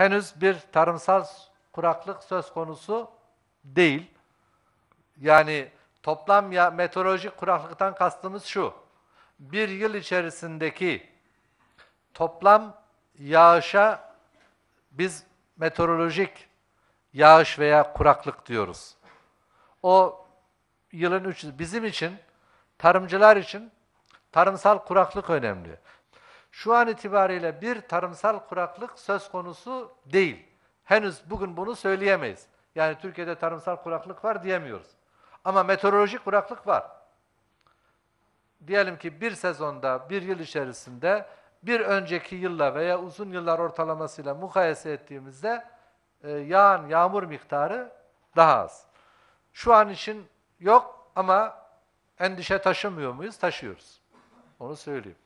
henüz bir tarımsal kuraklık söz konusu değil. Yani toplam ya meteorolojik kuraklıktan kastımız şu. Bir yıl içerisindeki toplam yağışa biz meteorolojik yağış veya kuraklık diyoruz. O yılın üç bizim için tarımcılar için tarımsal kuraklık önemli. Şu an itibariyle bir tarımsal kuraklık söz konusu değil. Henüz bugün bunu söyleyemeyiz. Yani Türkiye'de tarımsal kuraklık var diyemiyoruz. Ama meteorolojik kuraklık var. Diyelim ki bir sezonda, bir yıl içerisinde bir önceki yılla veya uzun yıllar ortalamasıyla mukayese ettiğimizde e, yağan yağmur miktarı daha az. Şu an için yok ama endişe taşımıyor muyuz? Taşıyoruz. Onu söyleyeyim.